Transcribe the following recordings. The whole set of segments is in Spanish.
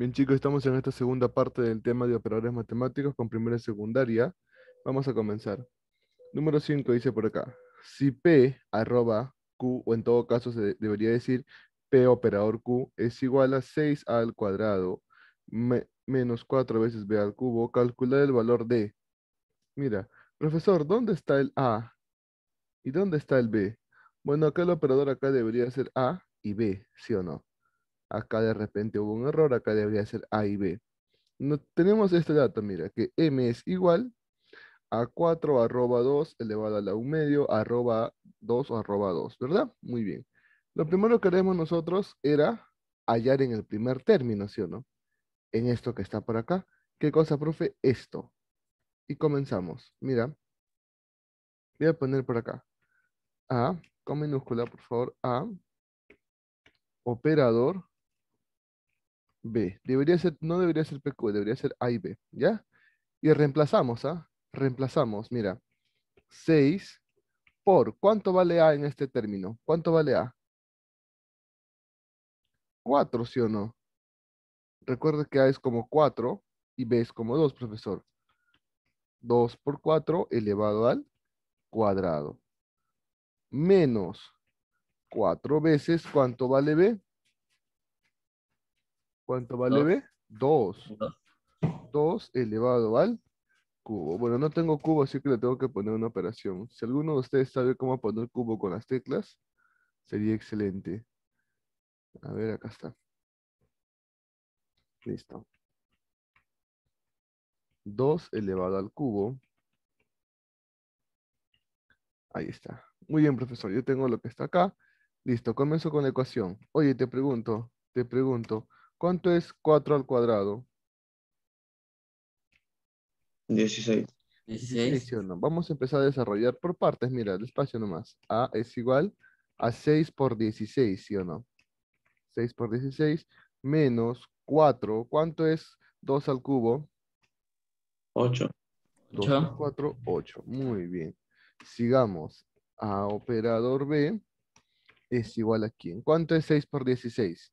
Bien chicos, estamos en esta segunda parte del tema de operadores matemáticos con primera y secundaria. Vamos a comenzar. Número 5 dice por acá, si P arroba Q, o en todo caso se debería decir P operador Q, es igual a 6 al cuadrado menos 4 veces B al cubo, calcular el valor de... Mira, profesor, ¿dónde está el A? ¿Y dónde está el B? Bueno, acá el operador acá debería ser A y B, ¿sí o no? Acá de repente hubo un error, acá debería ser A y B. tenemos este dato, mira, que M es igual a 4 arroba 2 elevado a la 1 medio arroba 2 arroba 2, ¿verdad? Muy bien. Lo primero que haremos nosotros era hallar en el primer término, ¿sí o no? En esto que está por acá. ¿Qué cosa, profe? Esto. Y comenzamos. Mira. Voy a poner por acá. A, con minúscula, por favor. A, operador B. Debería ser, no debería ser PQ, debería ser A y B, ¿ya? Y reemplazamos, ¿ah? Reemplazamos, mira. 6 por, ¿cuánto vale A en este término? ¿Cuánto vale A? 4, ¿sí o no? Recuerda que A es como 4 y B es como 2, profesor. 2 por 4 elevado al cuadrado. Menos 4 veces, ¿cuánto vale B? ¿Cuánto vale B? 2. 2 elevado al cubo. Bueno, no tengo cubo, así que le tengo que poner una operación. Si alguno de ustedes sabe cómo poner cubo con las teclas, sería excelente. A ver, acá está. Listo. 2 elevado al cubo. Ahí está. Muy bien, profesor. Yo tengo lo que está acá. Listo, comienzo con la ecuación. Oye, te pregunto, te pregunto, ¿Cuánto es 4 al cuadrado? 16. 16. no? Vamos a empezar a desarrollar por partes. Mira, despacio nomás. A es igual a 6 por 16, ¿sí o no? 6 por 16 menos 4. ¿Cuánto es 2 al cubo? 8. 2 4, 8. Muy bien. Sigamos. A operador B es igual a quién. ¿Cuánto es 6 por 16?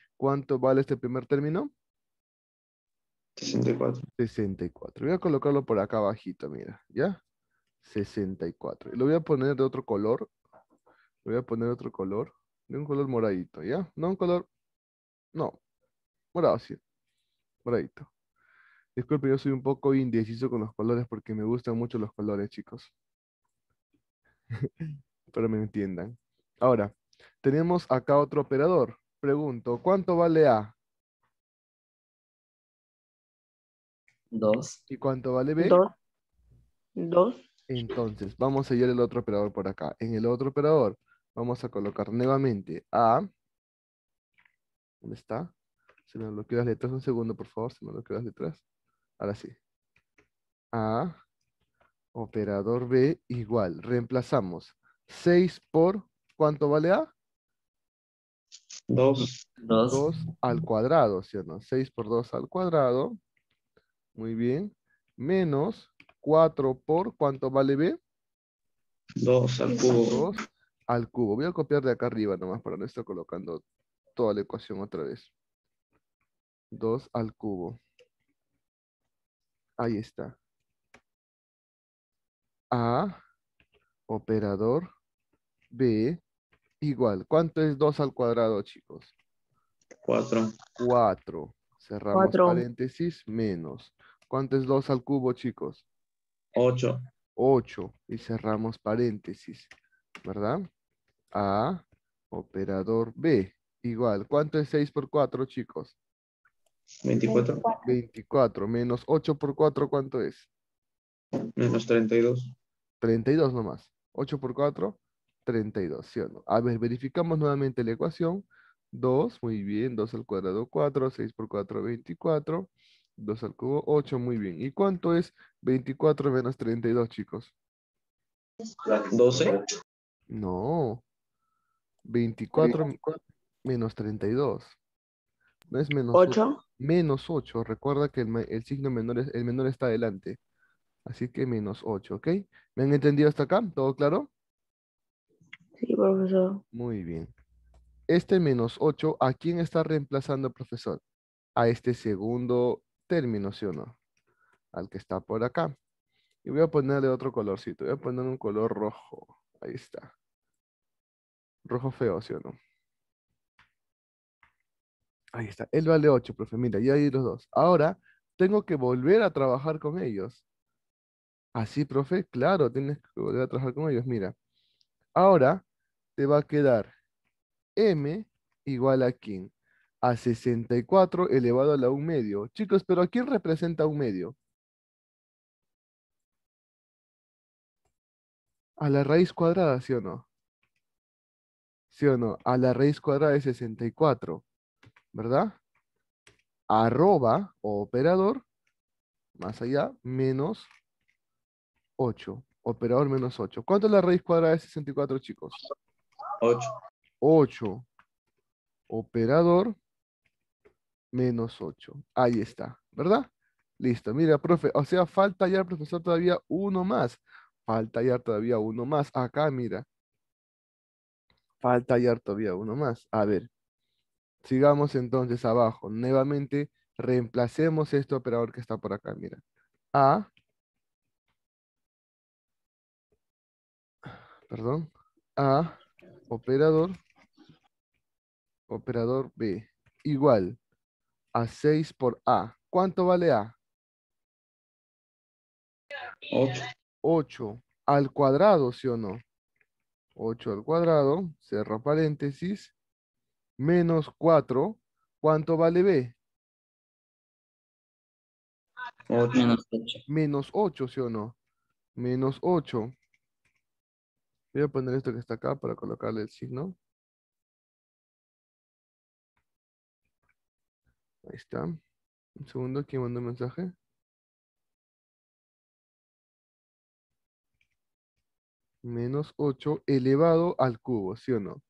¿Cuánto vale este primer término? 64. 64. Voy a colocarlo por acá abajito, mira, ¿ya? 64. lo voy a poner de otro color. Lo voy a poner de otro color. De un color moradito, ¿ya? No un color... No. Morado, sí. Moradito. Disculpe, yo soy un poco indeciso con los colores porque me gustan mucho los colores, chicos. Pero me entiendan. Ahora, tenemos acá otro operador pregunto, ¿cuánto vale A? 2. ¿Y cuánto vale B? 2. Entonces, vamos a ir el otro operador por acá. En el otro operador vamos a colocar nuevamente A. ¿Dónde está? Se me lo las letras. Un segundo, por favor. Se me lo las letras. Ahora sí. A. Operador B igual. Reemplazamos 6 por... ¿Cuánto vale A? 2. 2 al cuadrado, ¿cierto? 6 por 2 al cuadrado. Muy bien. Menos 4 por, ¿cuánto vale B? 2 al cubo. 2 al cubo. Voy a copiar de acá arriba nomás para no estar colocando toda la ecuación otra vez. 2 al cubo. Ahí está. A, operador, B, igual. ¿Cuánto es 2 al cuadrado, chicos? 4. 4. Cerramos paréntesis, menos. ¿Cuánto es 2 al cubo, chicos? 8. 8. Y cerramos paréntesis, ¿verdad? A, operador B. Igual, ¿cuánto es 6 por 4, chicos? 24. 24, menos 8 por 4, ¿cuánto es? Menos 32. 32 nomás. 8 por 4, 32, ¿sí o no? A ver, verificamos nuevamente la ecuación. 2, muy bien, 2 al cuadrado 4, 6 por 4, 24, 2 al cubo 8, muy bien. ¿Y cuánto es 24 menos 32, chicos? 12. No, 24 menos 32. No es menos 8. 8. Menos 8, recuerda que el, el signo menor, es, el menor está adelante. Así que menos 8, ¿ok? ¿Me han entendido hasta acá? ¿Todo claro? Sí, profesor. Muy bien. Este menos 8, ¿a quién está reemplazando, profesor? A este segundo término, ¿sí o no? Al que está por acá. Y voy a ponerle otro colorcito. Voy a poner un color rojo. Ahí está. Rojo feo, ¿sí o no? Ahí está. Él vale 8, profe. Mira, ya hay los dos. Ahora tengo que volver a trabajar con ellos. Así, ah, profe, claro, tienes que volver a trabajar con ellos. Mira, ahora te va a quedar m igual a quién? A 64 elevado a la 1 medio. Chicos, ¿pero a quién representa 1 medio? A la raíz cuadrada, ¿sí o no? ¿Sí o no? A la raíz cuadrada de 64, ¿verdad? Arroba o operador, más allá, menos 8. Operador menos 8. ¿Cuánto es la raíz cuadrada de 64, chicos? 8. 8. Operador menos 8. Ahí está, ¿verdad? Listo, mira, profe, o sea, falta ya, profesor, todavía uno más. Falta ya todavía uno más. Acá, mira. Falta ya todavía uno más. A ver, sigamos entonces abajo. Nuevamente, reemplacemos este operador que está por acá, mira. A. Perdón. A operador, operador B, igual a 6 por A. ¿Cuánto vale A? 8. al cuadrado, ¿sí o no? 8 al cuadrado, cerro paréntesis, menos 4, ¿cuánto vale B? 8. Menos 8, ¿sí o no? Menos 8 Voy a poner esto que está acá para colocarle el signo. Ahí está. Un segundo, ¿quién mandó un mensaje? Menos 8 elevado al cubo, ¿sí o no?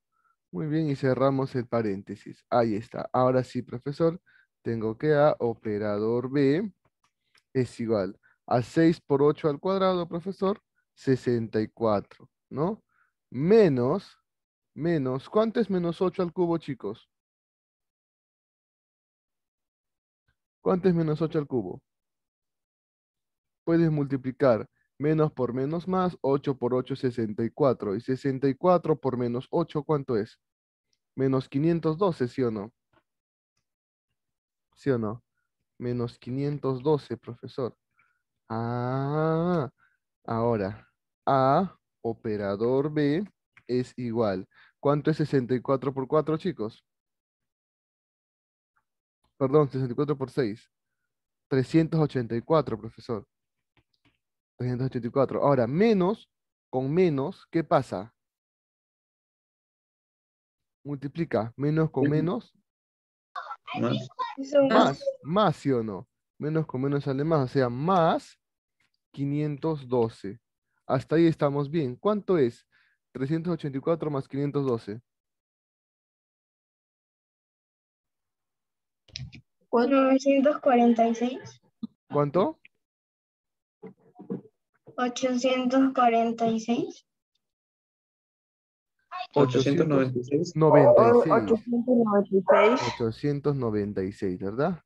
Muy bien, y cerramos el paréntesis. Ahí está. Ahora sí, profesor, tengo que A, operador B, es igual a 6 por 8 al cuadrado, profesor, 64. ¿no? Menos, menos, ¿cuánto es menos 8 al cubo, chicos? ¿Cuánto es menos 8 al cubo? Puedes multiplicar menos por menos más, 8 por 8 es 64. Y 64 por menos 8, ¿cuánto es? Menos 512, ¿sí o no? ¿Sí o no? Menos 512, profesor. Ah, ahora, A operador B es igual. ¿Cuánto es 64 por 4, chicos? Perdón, 64 por 6. 384, profesor. 384. Ahora, menos con menos, ¿qué pasa? Multiplica. Menos con menos. Más. Más, sí o no. Menos con menos sale más. O sea, más 512. Hasta ahí estamos bien. ¿Cuánto es? 384 más 512. 946. ¿Cuánto? 846. 896. 896. 896, ¿verdad?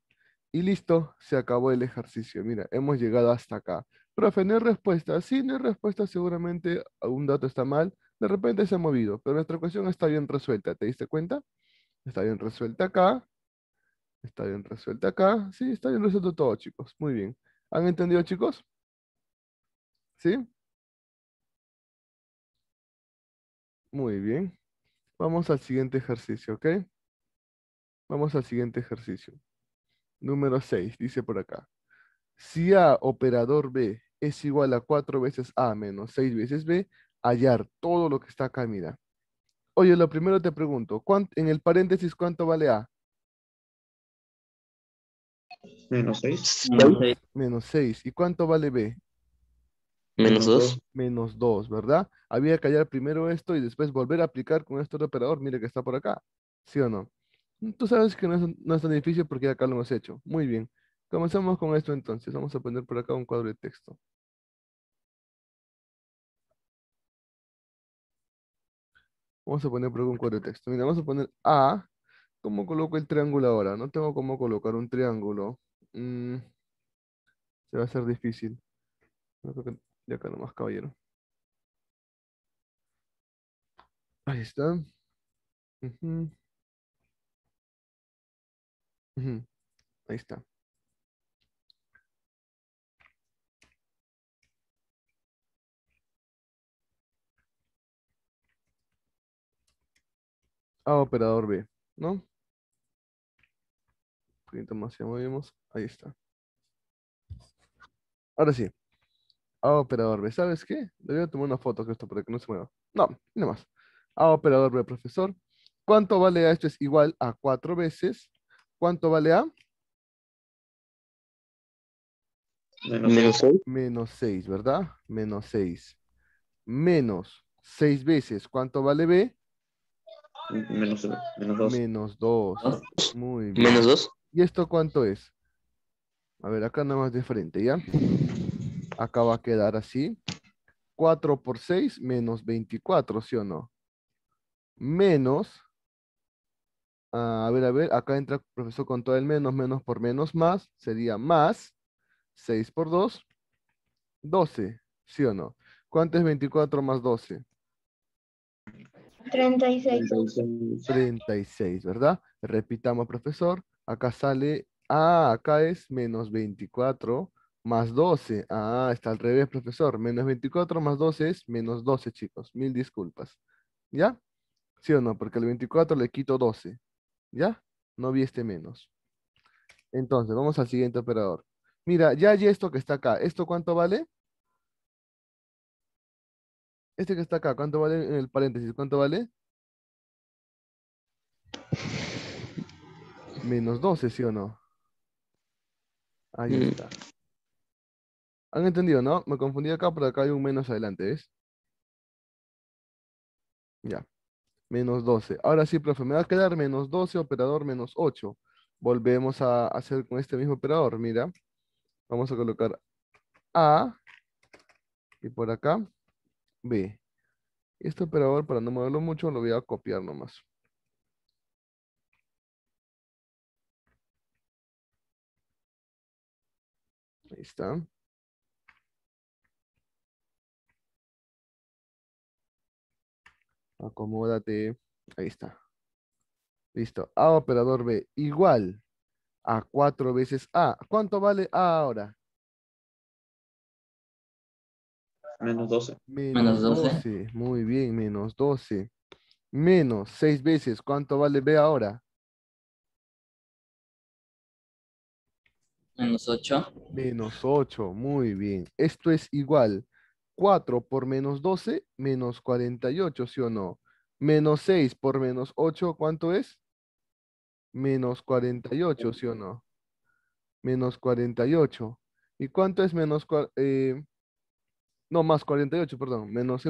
Y listo, se acabó el ejercicio. Mira, hemos llegado hasta acá. Profe, no hay respuesta. Sí, no hay respuesta, seguramente algún dato está mal. De repente se ha movido, pero nuestra ecuación está bien resuelta. ¿Te diste cuenta? Está bien resuelta acá. Está bien resuelta acá. Sí, está bien resuelto todo, chicos. Muy bien. ¿Han entendido, chicos? ¿Sí? Muy bien. Vamos al siguiente ejercicio, ¿ok? Vamos al siguiente ejercicio. Número 6, dice por acá. Si A, operador B, es igual a 4 veces A menos 6 veces B, hallar todo lo que está acá, mira. Oye, lo primero te pregunto, en el paréntesis, ¿cuánto vale A? Menos 6. Menos 6. ¿Y cuánto vale B? Menos 2. Menos 2, ¿verdad? Había que hallar primero esto y después volver a aplicar con este operador. Mire que está por acá. ¿Sí o no? Tú sabes que no es, no es tan difícil porque acá lo hemos hecho. Muy bien. Comenzamos con esto entonces. Vamos a poner por acá un cuadro de texto. Vamos a poner por acá un cuadro de texto. Mira, vamos a poner A. ¿Cómo coloco el triángulo ahora? No tengo cómo colocar un triángulo. Mm, se va a hacer difícil. De acá nomás, caballero. Ahí está. Ahí está. a ah, operador B, ¿no? Un poquito más, ya movimos. Ahí está. Ahora sí. A ah, operador B, ¿sabes qué? Debería tomar una foto que esto para que no se mueva. No, nada más. A ah, operador B, profesor. ¿Cuánto vale A? Esto es igual a cuatro veces. ¿Cuánto vale A? Menos seis. Menos seis, ¿verdad? Menos seis. Menos seis veces. ¿Cuánto vale B? Menos, menos Menos 2. Muy bien. ¿Menos ¿Y esto cuánto es? A ver, acá nada más de frente, ¿ya? Acá va a quedar así. 4 por 6 menos 24, ¿sí o no? Menos. Ah, a ver, a ver, acá entra el profesor con todo el menos, menos por menos, más. Sería más. 6 por 2, 12, ¿sí o no? ¿Cuánto es 24 más 12? 36. 36. ¿verdad? Repitamos, profesor. Acá sale, ah, acá es menos 24 más 12. Ah, está al revés, profesor. Menos 24 más 12 es menos 12, chicos. Mil disculpas. ¿Ya? ¿Sí o no? Porque al 24 le quito 12. ¿Ya? No vi este menos. Entonces, vamos al siguiente operador. Mira, ya hay esto que está acá. ¿Esto cuánto vale? Este que está acá, ¿cuánto vale en el paréntesis? ¿Cuánto vale? Menos 12, ¿sí o no? Ahí mm. está. ¿Han entendido, no? Me confundí acá, pero acá hay un menos adelante, ¿ves? Ya. Menos 12. Ahora sí, profe, me va a quedar menos 12, operador menos 8. Volvemos a hacer con este mismo operador, mira. Vamos a colocar A. Y por acá, B. Este operador, para no moverlo mucho, lo voy a copiar nomás. Ahí está. Acomódate. Ahí está. Listo. A operador B igual a cuatro veces A. ¿Cuánto vale A ahora? Menos 12. Menos 12. Muy bien, menos 12. Menos 6 veces. ¿Cuánto vale B ahora? Menos 8. Menos 8. Muy bien. Esto es igual. 4 por menos 12, menos 48, ¿sí o no? Menos 6 por menos 8, ¿cuánto es? Menos 48, ¿sí o no? Menos 48. ¿Y cuánto es menos... Eh, no, más 48, perdón, menos,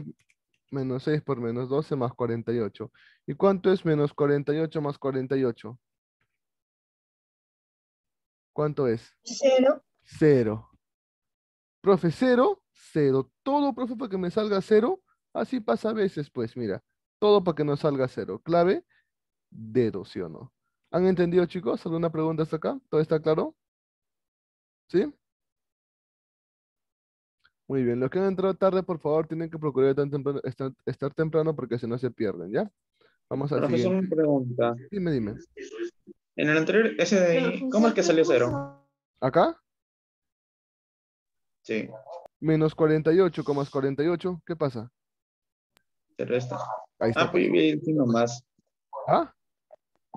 menos 6 por menos 12 más 48. ¿Y cuánto es menos 48 más 48? ¿Cuánto es? Cero. Cero. Profe, cero, cero. Todo, profe, para que me salga cero. Así pasa a veces, pues, mira. Todo para que no salga cero. Clave, dedo, ¿sí o no? ¿Han entendido, chicos? ¿Alguna pregunta hasta acá? ¿Todo está claro? ¿Sí? Muy bien, los que han entrado tarde, por favor, tienen que procurar estar temprano, porque si no se pierden, ¿ya? Vamos a Profesor, una pregunta. Dime, dime. En el anterior, ese de ahí, ¿cómo es que salió cero? ¿Acá? Sí. Menos 48, 48, ¿qué pasa? Se resto. está. Ah, pues yo vi el signo más. ¿Ah?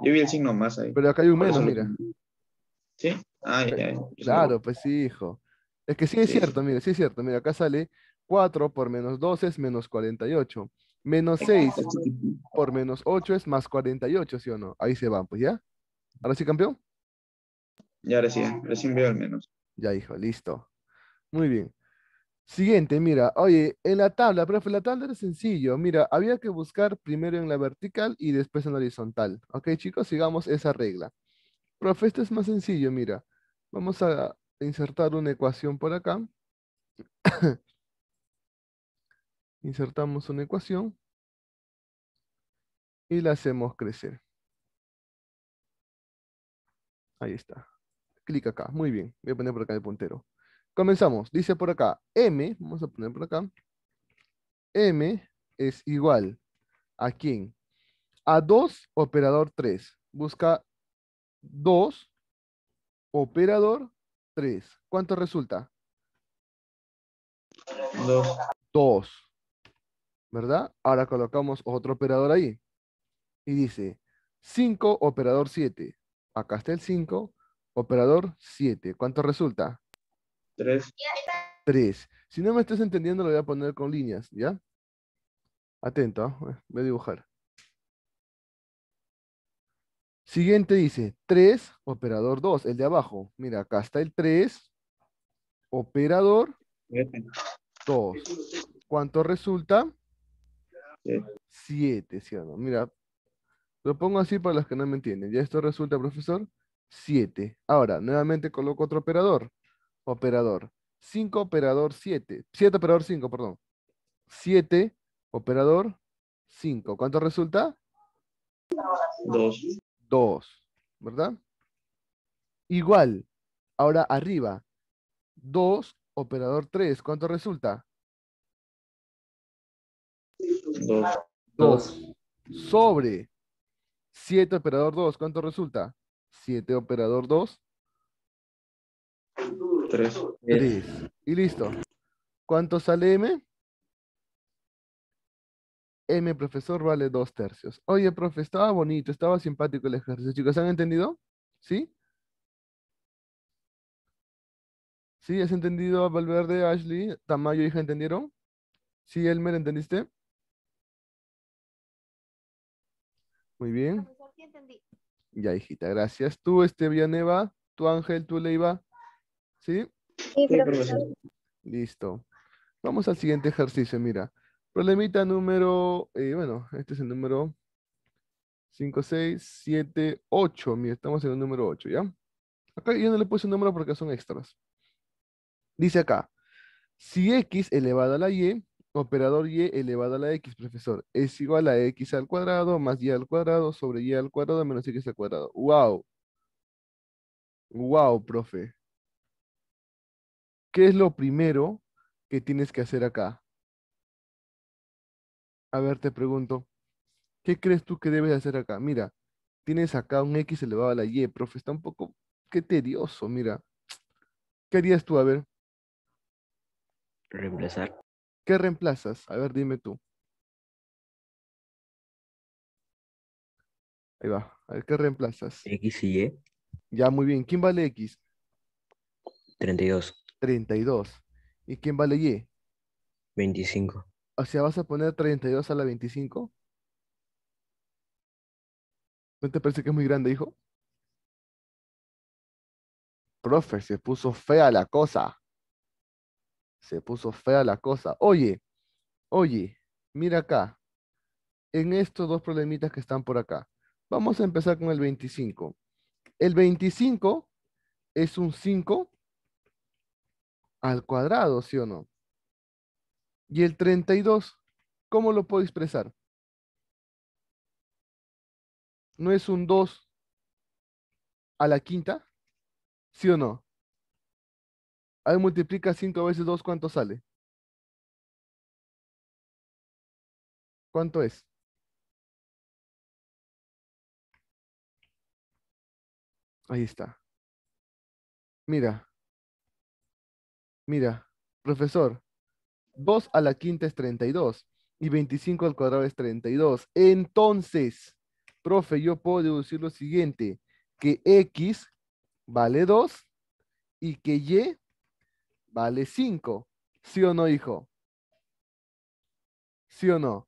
Yo vi el signo más ahí. Pero acá hay un menos, mira. ¿Sí? Ah, claro, pues sí, hijo. Es que sí es cierto, mira, sí es cierto. Mira, acá sale 4 por menos 2 es menos 48. Menos 6 por menos 8 es más 48, ¿sí o no? Ahí se van, pues ya. ¿Ahora sí, campeón? Ya, ahora sí, recién veo al menos. Ya, hijo, listo. Muy bien. Siguiente, mira, oye, en la tabla, profe, la tabla era sencillo. Mira, había que buscar primero en la vertical y después en la horizontal. Ok, chicos, sigamos esa regla. Profe, esto es más sencillo, mira. Vamos a insertar una ecuación por acá. Insertamos una ecuación y la hacemos crecer. Ahí está. Clic acá. Muy bien. Voy a poner por acá el puntero. Comenzamos. Dice por acá M, vamos a poner por acá, M es igual a quién? A 2 operador 3. Busca 2 operador ¿Cuánto resulta? 2. ¿Verdad? Ahora colocamos otro operador ahí. Y dice 5, operador 7. Acá está el 5, operador 7. ¿Cuánto resulta? 3. 3. Si no me estás entendiendo, lo voy a poner con líneas, ¿ya? Atento, ¿ah? voy a dibujar. Siguiente dice 3, operador 2, el de abajo. Mira, acá está el 3, operador 2. ¿Cuánto resulta? 7, ¿sí Mira, lo pongo así para los que no me entienden. Ya esto resulta, profesor, 7. Ahora, nuevamente coloco otro operador. Operador 5, operador 7. 7, operador 5, perdón. 7, operador 5. ¿Cuánto resulta? 2. 2, ¿verdad? Igual, ahora arriba, 2, operador 3, ¿cuánto resulta? 2. Sobre 7 operador 2, ¿cuánto resulta? 7 operador 2. 3. 3. Y listo. ¿Cuánto sale M? M profesor vale dos tercios. Oye, profe, estaba bonito, estaba simpático el ejercicio. Chicos, ¿han entendido? ¿Sí? ¿Sí? ¿Has entendido Valverde, Ashley, Tamayo, hija, entendieron? ¿Sí, Elmer, entendiste? Muy bien. Ya, hijita, gracias. Tú, este, Neva tú, Ángel, tú, Leiva. ¿Sí? Sí, Listo. Vamos al siguiente ejercicio, mira. Problemita número, eh, bueno, este es el número 5, 6, 7, 8. Mira, estamos en el número 8, ¿ya? Acá yo no le puse un número porque son extras. Dice acá, si x elevado a la y, operador y elevado a la x, profesor, es igual a x al cuadrado más y al cuadrado sobre y al cuadrado menos x al cuadrado. ¡Wow! ¡Wow, profe! ¿Qué es lo primero que tienes que hacer acá? a ver, te pregunto, ¿qué crees tú que debes hacer acá? Mira, tienes acá un X elevado a la Y, profe, está un poco, qué tedioso, mira. ¿Qué harías tú, a ver? Reemplazar. ¿Qué reemplazas? A ver, dime tú. Ahí va. A ver, ¿qué reemplazas? X y Y. Ya, muy bien. ¿Quién vale X? 32. 32. ¿Y quién vale Y? 25. O sea, vas a poner 32 a la 25. ¿No te parece que es muy grande, hijo? Profe, se puso fea la cosa. Se puso fea la cosa. Oye, oye, mira acá. En estos dos problemitas que están por acá. Vamos a empezar con el 25. El 25 es un 5 al cuadrado, ¿sí o no? Y el 32, ¿cómo lo puedo expresar? ¿No es un 2 a la quinta? ¿Sí o no? Ahí multiplica 5 veces 2, ¿cuánto sale? ¿Cuánto es? Ahí está. Mira. Mira, profesor, 2 a la quinta es 32 y 25 al cuadrado es 32. Entonces, profe, yo puedo deducir lo siguiente, que X vale 2 y que Y vale 5. ¿Sí o no, hijo? ¿Sí o no?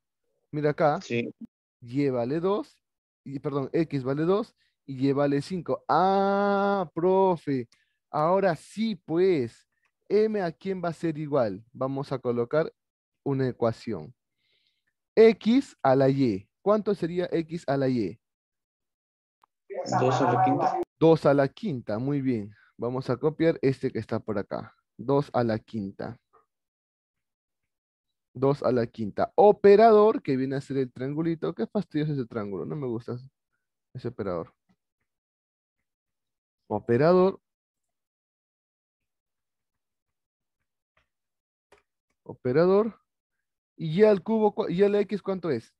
Mira acá. Sí. Y vale 2, y, perdón, X vale 2 y Y vale 5. Ah, profe, ahora sí, pues m a quién va a ser igual. Vamos a colocar una ecuación. X a la Y. ¿Cuánto sería X a la Y? 2 a la quinta. 2 a la quinta, muy bien. Vamos a copiar este que está por acá. 2 a la quinta. 2 a la quinta. Operador, que viene a ser el triangulito. Qué fastidioso ese triángulo, no me gusta ese operador. Operador, operador. Y ya al cubo, y al x, ¿cuánto es?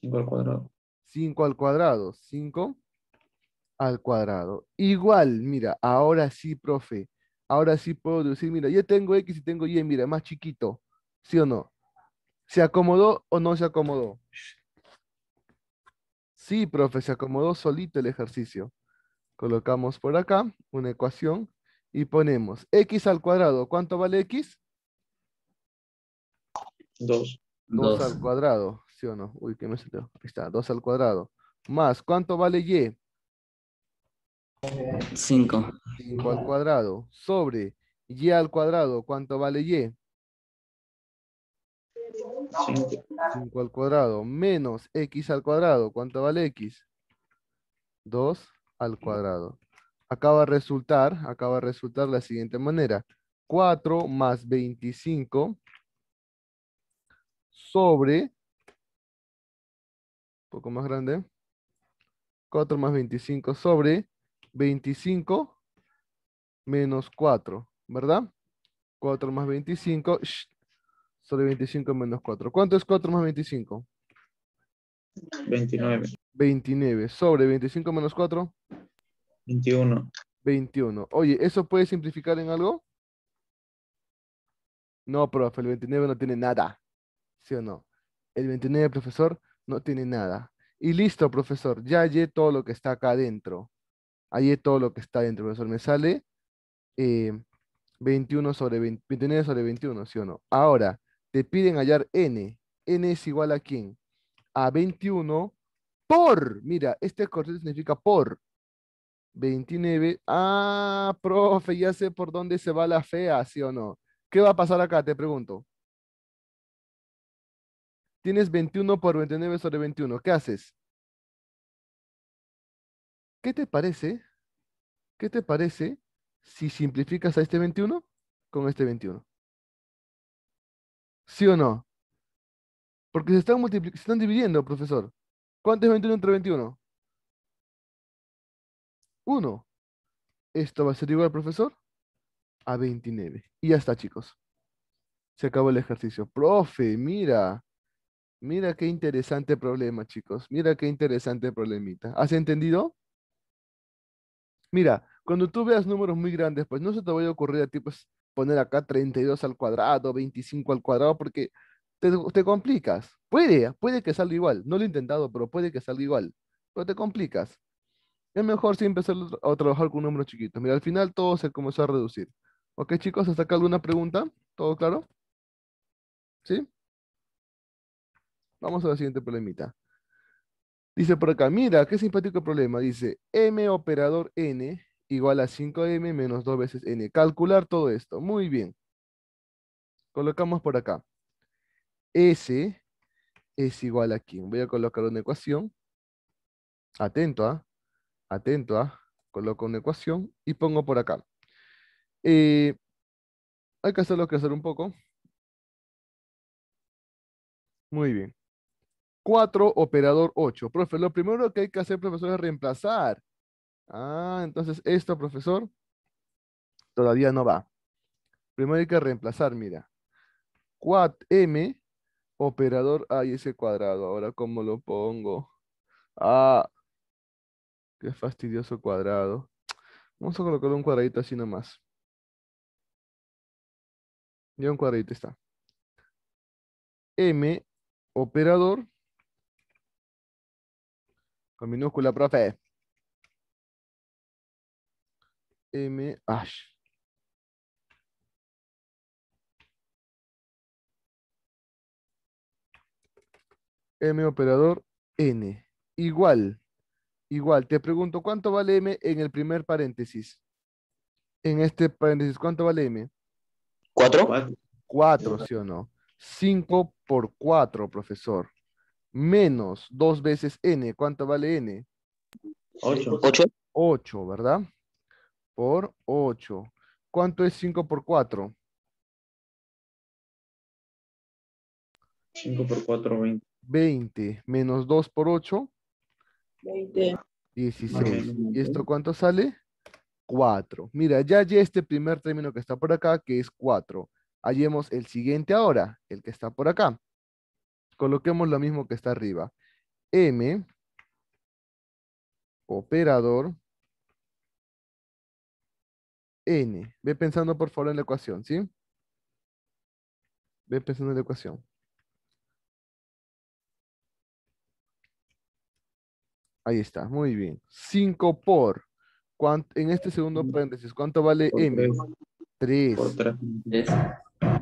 5 al cuadrado. 5 al cuadrado, 5 al cuadrado. Igual, mira, ahora sí, profe, ahora sí puedo decir, mira, yo tengo x y tengo y, mira, más chiquito, ¿sí o no? ¿Se acomodó o no se acomodó? Sí, profe, se acomodó solito el ejercicio. Colocamos por acá una ecuación y ponemos x al cuadrado. ¿Cuánto vale x? 2. 2 al cuadrado, ¿sí o no? Uy, que me salió. Ahí está, 2 al cuadrado. Más, ¿cuánto vale y? 5. 5 al cuadrado. Sobre y al cuadrado, ¿cuánto vale y? 5. 5 al cuadrado menos x al cuadrado. ¿Cuánto vale x? 2 al cuadrado acaba de resultar, acaba de resultar de la siguiente manera. 4 más 25 sobre, un poco más grande, 4 más 25 sobre 25 menos 4, ¿verdad? 4 más 25 sobre 25 menos 4. ¿Cuánto es 4 más 25? 29. 29 sobre 25 menos 4. 21. 21. Oye, ¿eso puede simplificar en algo? No, profe, el 29 no tiene nada. ¿Sí o no? El 29, profesor, no tiene nada. Y listo, profesor, ya hallé todo lo que está acá adentro. Hallé todo lo que está adentro, profesor. Me sale 21 eh, sobre 29 sobre 21, ¿sí o no? Ahora, te piden hallar n. n es igual a quién? A 21 por, mira, este corte significa por. 29. Ah, profe, ya sé por dónde se va la fea, ¿sí o no? ¿Qué va a pasar acá? Te pregunto. Tienes 21 por 29 sobre 21. ¿Qué haces? ¿Qué te parece? ¿Qué te parece si simplificas a este 21 con este 21? ¿Sí o no? Porque se están, están dividiendo, profesor. ¿Cuánto es 21 entre 21? Uno, Esto va a ser igual, profesor, a 29. Y ya está, chicos. Se acabó el ejercicio. Profe, mira. Mira qué interesante problema, chicos. Mira qué interesante problemita. ¿Has entendido? Mira, cuando tú veas números muy grandes, pues no se te vaya a ocurrir a ti pues, poner acá 32 al cuadrado, 25 al cuadrado, porque te, te, complicas. Puede, puede que salga igual. No lo he intentado, pero puede que salga igual. Pero te complicas es mejor si empezar a trabajar con números chiquitos. Mira, al final todo se comenzó a reducir. Ok, chicos, ¿hasta acá alguna pregunta? ¿Todo claro? ¿Sí? Vamos a la siguiente problemita. Dice por acá, mira, qué simpático problema. Dice, m operador n igual a 5m menos 2 veces n. Calcular todo esto. Muy bien. Colocamos por acá. S es igual a quién. Voy a colocar una ecuación. Atento, ¿ah? Atento, a ¿ah? Coloco una ecuación y pongo por acá. Eh, hay que hacerlo crecer un poco. Muy bien. 4, operador 8. Profe, lo primero que hay que hacer, profesor, es reemplazar. Ah, entonces esto, profesor, todavía no va. Primero hay que reemplazar, mira. 4m, operador A y S cuadrado. Ahora, ¿cómo lo pongo? Ah, Qué fastidioso cuadrado. Vamos a colocar un cuadradito así nomás. Ya un cuadradito está. M, operador. Con minúscula, profe. M, H M operador N igual Igual, te pregunto, ¿cuánto vale M en el primer paréntesis? En este paréntesis, ¿cuánto vale M? 4. 4, sí o no. 5 por 4, profesor. Menos 2 veces n. ¿Cuánto vale n? 8. 8. 8, ¿verdad? Por 8. ¿Cuánto es 5 por 4? 5 por 4, 20. 20. Menos 2 por 8. 20. 16. ¿Y esto cuánto sale? 4. Mira, ya hallé este primer término que está por acá, que es 4. Hallemos el siguiente ahora, el que está por acá. Coloquemos lo mismo que está arriba. M, operador, N. Ve pensando por favor en la ecuación, ¿sí? Ve pensando en la ecuación. Ahí está, muy bien. 5 por. en este segundo paréntesis, ¿cuánto vale por M? 3.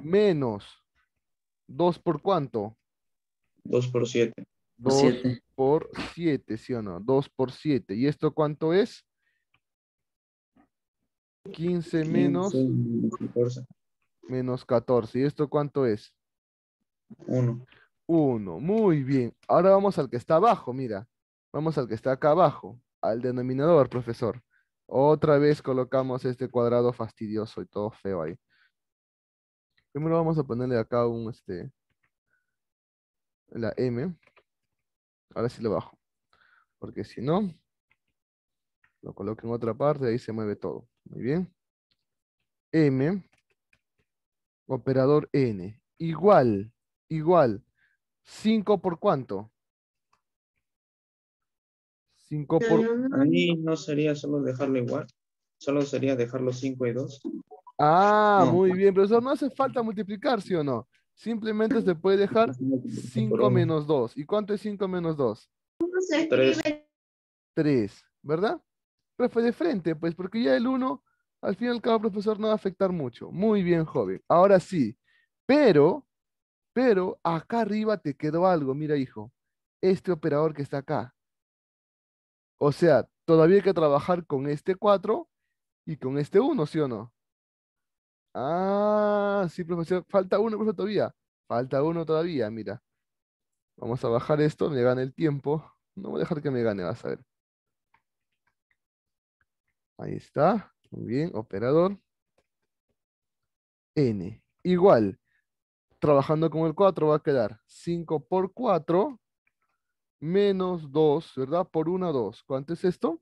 Menos. 2 por cuánto? 2 por 7. 2 por 7, ¿sí o no? 2 por 7. ¿Y esto cuánto es? 15, 15 menos 14. Menos 14. ¿Y esto cuánto es? 1. 1. Muy bien. Ahora vamos al que está abajo, mira. Vamos al que está acá abajo, al denominador, profesor. Otra vez colocamos este cuadrado fastidioso y todo feo ahí. Primero vamos a ponerle acá un, este, la M. Ahora sí lo bajo. Porque si no, lo coloco en otra parte, ahí se mueve todo. Muy bien. M, operador N, igual, igual. 5 por cuánto? 5 por... Ahí no sería solo dejarlo igual, solo sería dejarlo 5 y 2. Ah, muy bien, profesor, no hace falta multiplicar, ¿sí o no? Simplemente se puede dejar 5 menos 2. ¿Y cuánto es 5 menos 2? 3. 3, ¿verdad? Pero fue de frente, pues, porque ya el 1, al fin y al cabo, profesor, no va a afectar mucho. Muy bien, joven. Ahora sí, pero, pero acá arriba te quedó algo. Mira, hijo, este operador que está acá, o sea, todavía hay que trabajar con este 4 y con este 1, ¿sí o no? Ah, sí, profesor. Falta uno, profesor, todavía. Falta uno todavía, mira. Vamos a bajar esto, me gane el tiempo. No voy a dejar que me gane, vas a ver. Ahí está. Muy bien, operador. N. Igual, trabajando con el 4 va a quedar 5 por 4 menos 2, ¿verdad? Por 1, 2. ¿Cuánto es esto?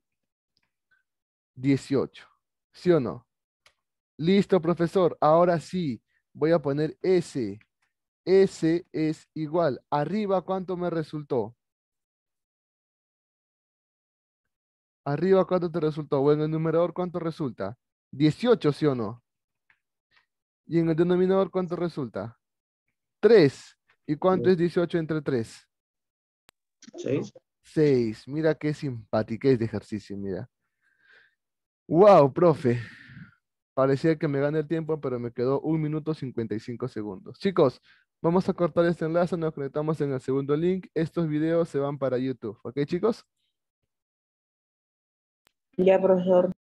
18. ¿Sí o no? Listo, profesor. Ahora sí, voy a poner S. S es igual. Arriba, ¿cuánto me resultó? Arriba, ¿cuánto te resultó? Bueno, en el numerador, ¿cuánto resulta? 18, ¿sí o no? Y en el denominador, ¿cuánto resulta? 3. ¿Y cuánto es 18 entre 3? Seis. Seis. Mira qué simpática es de ejercicio, mira. Wow, profe. Parecía que me gané el tiempo, pero me quedó un minuto 55 segundos. Chicos, vamos a cortar este enlace, nos conectamos en el segundo link. Estos videos se van para YouTube, ¿ok, chicos? Ya, profesor.